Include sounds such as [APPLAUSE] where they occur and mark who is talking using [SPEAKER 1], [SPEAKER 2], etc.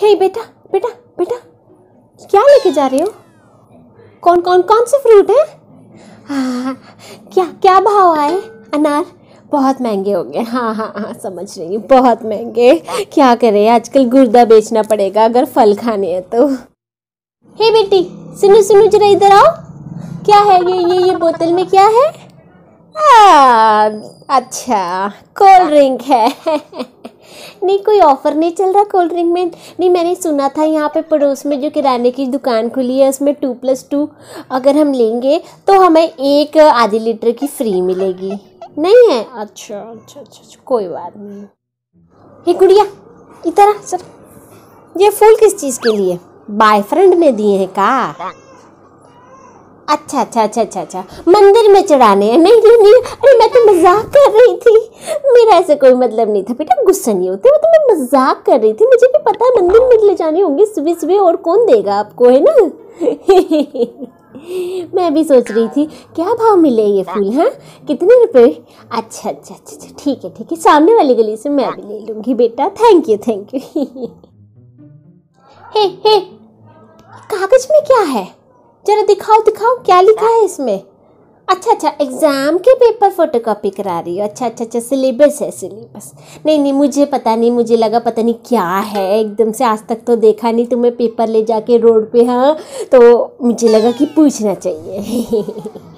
[SPEAKER 1] हे hey, बेटा बेटा बेटा क्या लेके जा रहे हो कौन कौन कौन से फ्रूट है हाँ क्या क्या भाव आए अनार बहुत महंगे हो गए हाँ हाँ हाँ समझ रही हूँ बहुत महंगे क्या करें आजकल गुर्दा बेचना पड़ेगा अगर फल खाने हैं तो
[SPEAKER 2] हे बेटी सुनो सुनो जरा इधर आओ क्या है ये ये ये बोतल में क्या है आ, हाँ,
[SPEAKER 1] अच्छा कोल्ड ड्रिंक है [LAUGHS] नहीं कोई ऑफर नहीं चल रहा कोल्ड ड्रिंक में नहीं मैंने सुना था यहाँ पे पड़ोस में जो किराने की दुकान खुली है उसमें टू प्लस टू अगर हम लेंगे तो हमें एक आधे लीटर की फ्री मिलेगी
[SPEAKER 3] नहीं है अच्छा अच्छा अच्छा, अच्छा कोई बात नहीं हे गुड़िया इतना
[SPEAKER 1] सर ये फूल किस चीज़ के लिए बॉयफ्रेंड ने दिए हैं का अच्छा अच्छा अच्छा अच्छा अच्छा मंदिर में चढ़ाने हैं नहीं नहीं नहीं अरे मैं तो मजाक कर रही थी मेरा ऐसा कोई मतलब नहीं था बेटा गुस्सा नहीं होते वो तो मैं मजाक कर रही थी मुझे भी पता है मंदिर में ले जाने होंगे सुबह सुबह और कौन देगा आपको है ना [LAUGHS] मैं भी सोच रही थी क्या भाव मिले ये फूल हैं हाँ? कितने रुपए अच्छा अच्छा अच्छा अच्छा ठीक है ठीक है सामने वाली गली से मैं भी ले लूँगी बेटा थैंक यू थैंक यू हे हे कागज में क्या है जरा दिखाओ दिखाओ क्या लिखा हाँ। है इसमें अच्छा अच्छा एग्ज़ाम के पेपर फोटो कॉपी करा रही हो अच्छा अच्छा अच्छा सिलेबस है सिलेबस नहीं नहीं मुझे पता नहीं मुझे लगा पता नहीं क्या है एकदम से आज तक तो देखा नहीं तुम्हें पेपर ले जाके रोड पे हाँ तो मुझे लगा कि पूछना चाहिए [LAUGHS]